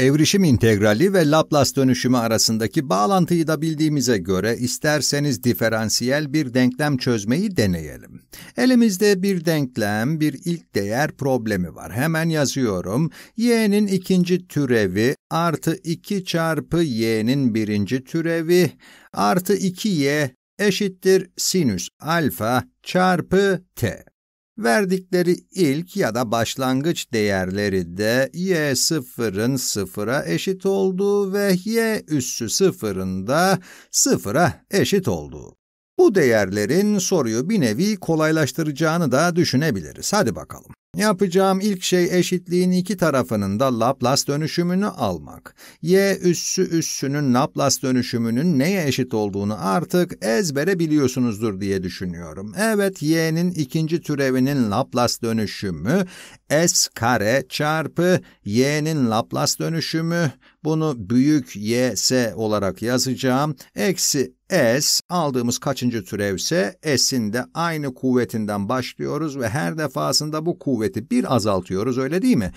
Evrişim integrali ve Laplace dönüşümü arasındaki bağlantıyı da bildiğimize göre isterseniz diferansiyel bir denklem çözmeyi deneyelim. Elimizde bir denklem, bir ilk değer problemi var. Hemen yazıyorum. y'nin ikinci türevi artı 2 çarpı y'nin birinci türevi artı 2y eşittir sinüs alfa çarpı t. Verdikleri ilk ya da başlangıç değerleri de y sıfırın sıfıra eşit olduğu ve y üssü sıfırın da sıfıra eşit olduğu. Bu değerlerin soruyu bir nevi kolaylaştıracağını da düşünebiliriz. Hadi bakalım. Yapacağım ilk şey eşitliğin iki tarafının da Laplace dönüşümünü almak. Y üssü üssünün Laplace dönüşümünün neye eşit olduğunu artık ezbere biliyorsunuzdur diye düşünüyorum. Evet, y'nin ikinci türevinin Laplace dönüşümü s kare çarpı y'nin Laplace dönüşümü bunu büyük YS olarak yazacağım. Eksi S aldığımız kaçıncı türevse S'in de aynı kuvvetinden başlıyoruz ve her defasında bu kuvveti bir azaltıyoruz öyle değil mi?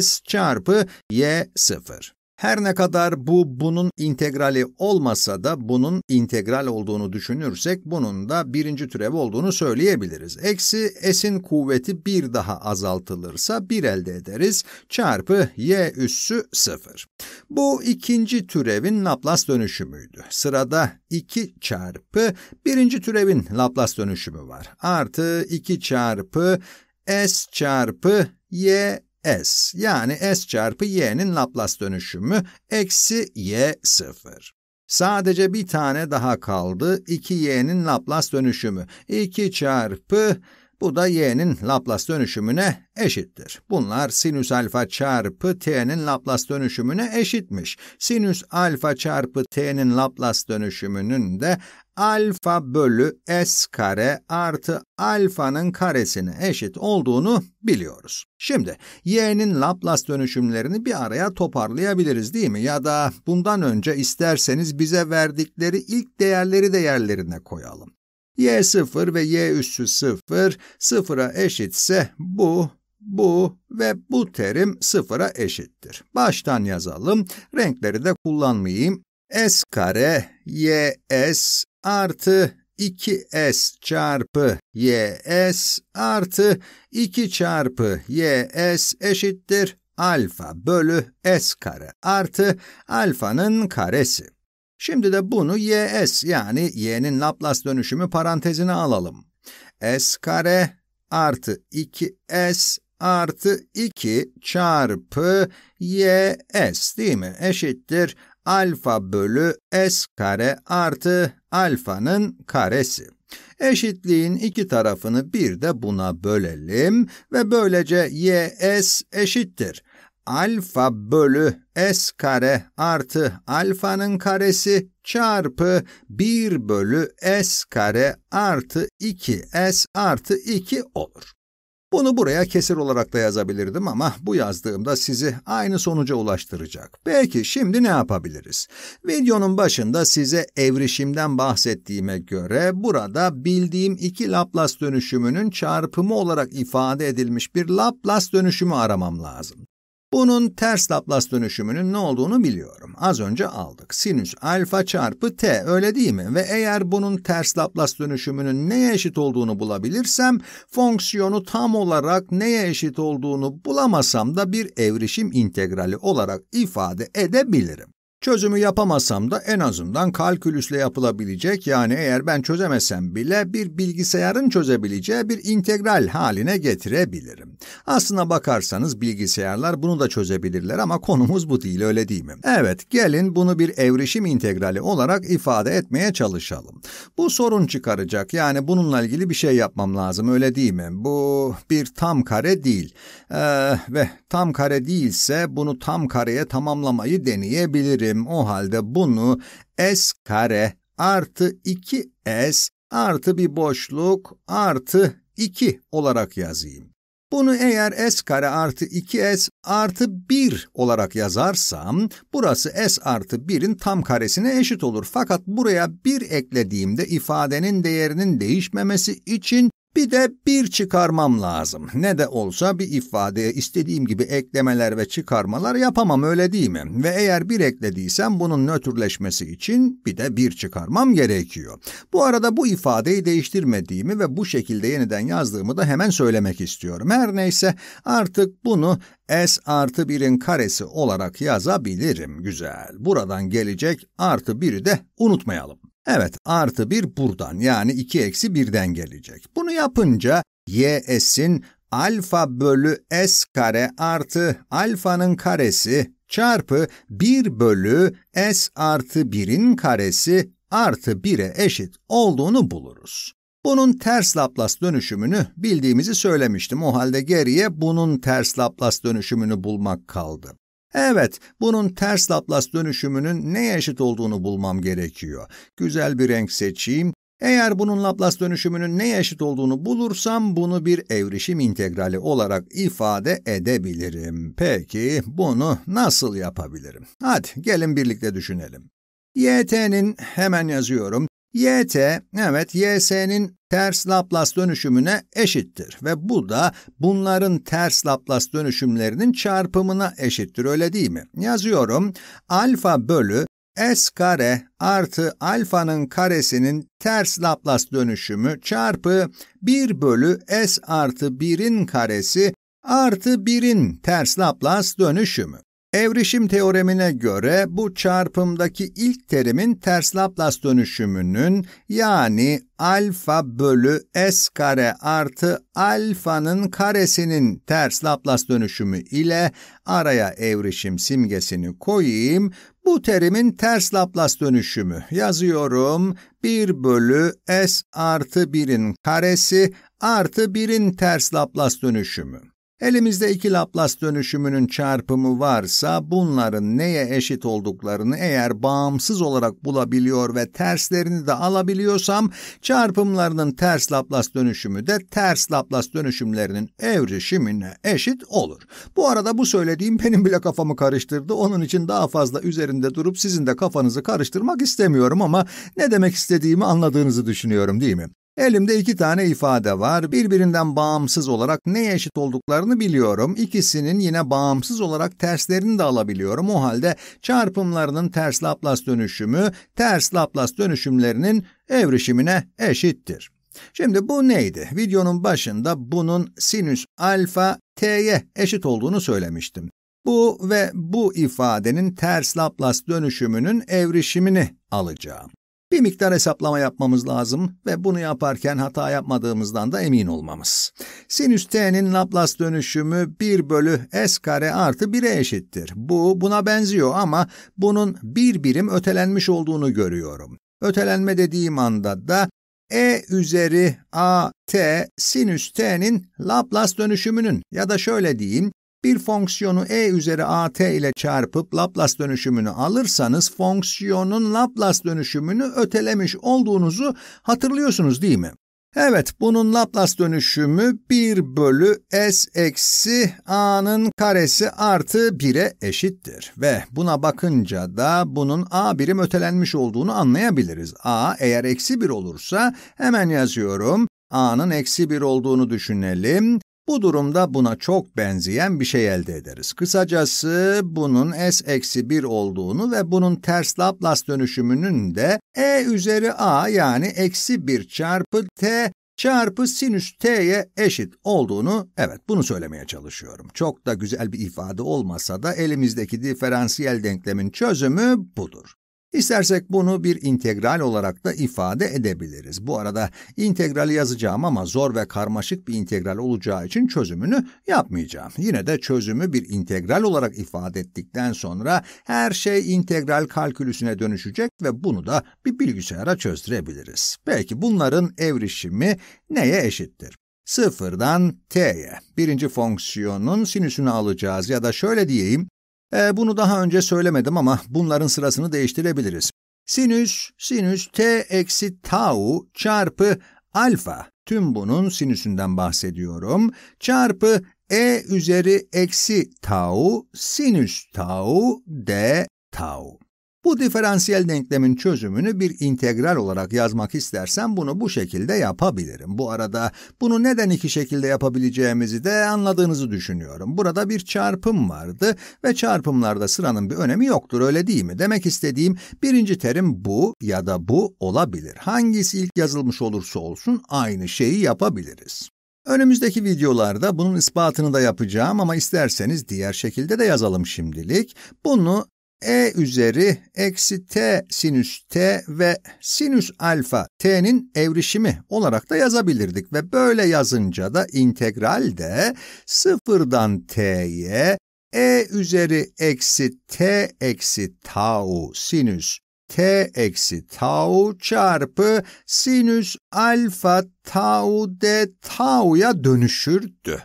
S çarpı Y sıfır. Her ne kadar bu bunun integrali olmasa da bunun integral olduğunu düşünürsek bunun da birinci türev olduğunu söyleyebiliriz. Eksi s'in kuvveti bir daha azaltılırsa bir elde ederiz çarpı y üssü 0. Bu ikinci türevin Laplace dönüşümüydü. Sırada 2 çarpı birinci türevin Laplace dönüşümü var. Artı 2 çarpı s çarpı y s. Yani s çarpı y'nin Laplace dönüşümü eksi y sıfır. Sadece bir tane daha kaldı. 2y'nin Laplace dönüşümü. 2 çarpı bu da y'nin Laplace dönüşümüne eşittir. Bunlar sinüs alfa çarpı t'nin Laplace dönüşümüne eşitmiş. Sinüs alfa çarpı t'nin Laplace dönüşümünün de alfa bölü s kare artı alfanın karesine eşit olduğunu biliyoruz. Şimdi y'nin Laplace dönüşümlerini bir araya toparlayabiliriz değil mi? Ya da bundan önce isterseniz bize verdikleri ilk değerleri de yerlerine koyalım. y0 ve y üssü 0 sıfıra eşitse bu bu ve bu terim sıfıra eşittir. Baştan yazalım, renkleri de kullanmayayım. S kare y s artı 2s çarpı ys artı 2 çarpı ys eşittir alfa bölü s kare artı alfanın karesi. Şimdi de bunu ys yani y'nin Laplace dönüşümü parantezine alalım. s kare artı 2s artı 2 çarpı ys değil mi? Eşittir alfa bölü s kare artı alfanın karesi. Eşitliğin iki tarafını bir de buna bölelim ve böylece ys eşittir. Alfa bölü s kare artı alfanın karesi çarpı 1 bölü s kare artı 2s artı 2 olur. Bunu buraya kesir olarak da yazabilirdim ama bu yazdığımda sizi aynı sonuca ulaştıracak. Peki şimdi ne yapabiliriz? Videonun başında size evrişimden bahsettiğime göre burada bildiğim iki Laplace dönüşümünün çarpımı olarak ifade edilmiş bir Laplace dönüşümü aramam lazım. Bunun ters Laplace dönüşümünün ne olduğunu biliyorum. Az önce aldık. Sinüs alfa çarpı t öyle değil mi? Ve eğer bunun ters Laplace dönüşümünün neye eşit olduğunu bulabilirsem, fonksiyonu tam olarak neye eşit olduğunu bulamasam da bir evrişim integrali olarak ifade edebilirim. Çözümü yapamasam da en azından kalkülüsle yapılabilecek yani eğer ben çözemesem bile bir bilgisayarın çözebileceği bir integral haline getirebilirim. Aslına bakarsanız bilgisayarlar bunu da çözebilirler ama konumuz bu değil öyle değil mi? Evet gelin bunu bir evrişim integrali olarak ifade etmeye çalışalım. Bu sorun çıkaracak yani bununla ilgili bir şey yapmam lazım öyle değil mi? Bu bir tam kare değil ee, ve tam kare değilse bunu tam kareye tamamlamayı deneyebilirim değiştiririm. O halde bunu s kare artı 2s artı bir boşluk artı 2 olarak yazayım. Bunu eğer s kare artı 2s artı 1 olarak yazarsam burası s artı 1'in tam karesine eşit olur. Fakat buraya 1 eklediğimde ifadenin değerinin değişmemesi için bir de bir çıkarmam lazım. Ne de olsa bir ifadeye istediğim gibi eklemeler ve çıkarmalar yapamam öyle değil mi? Ve eğer bir eklediysem bunun nötrleşmesi için bir de bir çıkarmam gerekiyor. Bu arada bu ifadeyi değiştirmediğimi ve bu şekilde yeniden yazdığımı da hemen söylemek istiyorum. Her neyse artık bunu s artı 1'in karesi olarak yazabilirim. Güzel. Buradan gelecek artı 1'i de unutmayalım. Evet artı 1 buradan yani 2 eksi 1'den gelecek. Bunu yapınca y's'in alfa bölü s kare artı alfanın karesi çarpı 1 bölü s artı 1'in karesi artı 1'e eşit olduğunu buluruz. Bunun ters Laplace dönüşümünü bildiğimizi söylemiştim. O halde geriye bunun ters Laplace dönüşümünü bulmak kaldı. Evet, bunun ters Laplace dönüşümünün ne eşit olduğunu bulmam gerekiyor. Güzel bir renk seçeyim. Eğer bunun Laplace dönüşümünün ne eşit olduğunu bulursam bunu bir evrişim integrali olarak ifade edebilirim. Peki bunu nasıl yapabilirim? Hadi gelin birlikte düşünelim. yt'nin hemen yazıyorum. yt, evet ys'nin ters Laplace dönüşümüne eşittir ve bu da bunların ters Laplace dönüşümlerinin çarpımına eşittir öyle değil mi? Yazıyorum alfa bölü s kare artı alfanın karesinin ters Laplace dönüşümü çarpı 1 bölü s artı 1'in karesi artı 1'in ters Laplace dönüşümü. Evrişim teoremine göre bu çarpımdaki ilk terimin ters Laplace dönüşümünün yani alfa bölü s kare artı alfanın karesinin ters Laplace dönüşümü ile araya evrişim simgesini koyayım. Bu terimin ters Laplace dönüşümü yazıyorum. 1 bölü s artı 1'in karesi artı 1'in ters Laplace dönüşümü. Elimizde iki Laplace dönüşümünün çarpımı varsa bunların neye eşit olduklarını eğer bağımsız olarak bulabiliyor ve terslerini de alabiliyorsam çarpımlarının ters Laplace dönüşümü de ters Laplace dönüşümlerinin evrişimine eşit olur. Bu arada bu söylediğim benim bile kafamı karıştırdı. Onun için daha fazla üzerinde durup sizin de kafanızı karıştırmak istemiyorum ama ne demek istediğimi anladığınızı düşünüyorum değil mi? Elimde iki tane ifade var. Birbirinden bağımsız olarak ne eşit olduklarını biliyorum. İkisinin yine bağımsız olarak terslerini de alabiliyorum. O halde çarpımlarının ters Laplace dönüşümü ters Laplace dönüşümlerinin evrişimine eşittir. Şimdi bu neydi? Videonun başında bunun sinüs alfa t'ye eşit olduğunu söylemiştim. Bu ve bu ifadenin ters Laplace dönüşümünün evrişimini alacağım. Bir miktar hesaplama yapmamız lazım ve bunu yaparken hata yapmadığımızdan da emin olmamız. Sinüs t'nin Laplace dönüşümü 1 bölü s kare artı 1'e eşittir. Bu buna benziyor ama bunun bir birim ötelenmiş olduğunu görüyorum. Ötelenme dediğim anda da e üzeri a t sinüs t'nin Laplace dönüşümünün ya da şöyle diyeyim bir fonksiyonu e üzeri at ile çarpıp Laplace dönüşümünü alırsanız fonksiyonun Laplace dönüşümünü ötelemiş olduğunuzu hatırlıyorsunuz değil mi? Evet, bunun Laplace dönüşümü 1 bölü s eksi a'nın karesi artı 1'e eşittir. Ve buna bakınca da bunun a birim ötelenmiş olduğunu anlayabiliriz. a eğer eksi 1 olursa hemen yazıyorum. a'nın eksi 1 olduğunu düşünelim. Bu durumda buna çok benzeyen bir şey elde ederiz. Kısacası bunun s-1 eksi olduğunu ve bunun ters Laplace dönüşümünün de e üzeri a yani eksi 1 çarpı t çarpı sinüs t'ye eşit olduğunu, evet bunu söylemeye çalışıyorum. Çok da güzel bir ifade olmasa da elimizdeki diferansiyel denklemin çözümü budur. İstersek bunu bir integral olarak da ifade edebiliriz. Bu arada integrali yazacağım ama zor ve karmaşık bir integral olacağı için çözümünü yapmayacağım. Yine de çözümü bir integral olarak ifade ettikten sonra her şey integral kalkülüsüne dönüşecek ve bunu da bir bilgisayara çözdürebiliriz. Belki bunların evrişimi neye eşittir? Sıfırdan t'ye. Birinci fonksiyonun sinüsünü alacağız ya da şöyle diyeyim, e, bunu daha önce söylemedim ama bunların sırasını değiştirebiliriz. Sinüs, sinüs t eksi tau çarpı alfa, tüm bunun sinüsünden bahsediyorum, çarpı e üzeri eksi tau sinüs tau d tau. Bu diferansiyel denklemin çözümünü bir integral olarak yazmak istersen bunu bu şekilde yapabilirim. Bu arada bunu neden iki şekilde yapabileceğimizi de anladığınızı düşünüyorum. Burada bir çarpım vardı ve çarpımlarda sıranın bir önemi yoktur öyle değil mi? Demek istediğim birinci terim bu ya da bu olabilir. Hangisi ilk yazılmış olursa olsun aynı şeyi yapabiliriz. Önümüzdeki videolarda bunun ispatını da yapacağım ama isterseniz diğer şekilde de yazalım şimdilik. Bunu e üzeri eksi t sinüs t ve sinüs alfa t'nin evrişimi olarak da yazabilirdik ve böyle yazınca da integral de sıfırdan t'ye e üzeri eksi t eksi tau sinüs t eksi tau çarpı sinüs alfa tau d tau'ya dönüşürdü.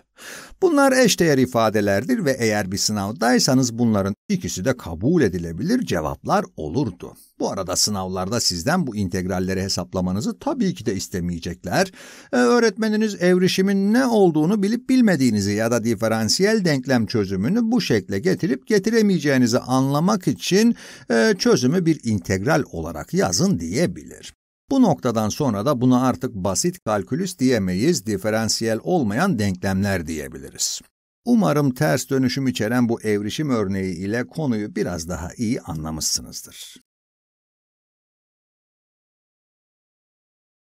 Bunlar eşdeğer ifadelerdir ve eğer bir sınavdaysanız bunların ikisi de kabul edilebilir cevaplar olurdu. Bu arada sınavlarda sizden bu integralleri hesaplamanızı tabii ki de istemeyecekler. Ee, öğretmeniniz evrişimin ne olduğunu bilip bilmediğinizi ya da diferansiyel denklem çözümünü bu şekle getirip getiremeyeceğinizi anlamak için e, çözümü bir integral olarak yazın diyebilir. Bu noktadan sonra da buna artık basit kalkülüs diyemeyiz, diferansiyel olmayan denklemler diyebiliriz. Umarım ters dönüşüm içeren bu evrişim örneği ile konuyu biraz daha iyi anlamışsınızdır.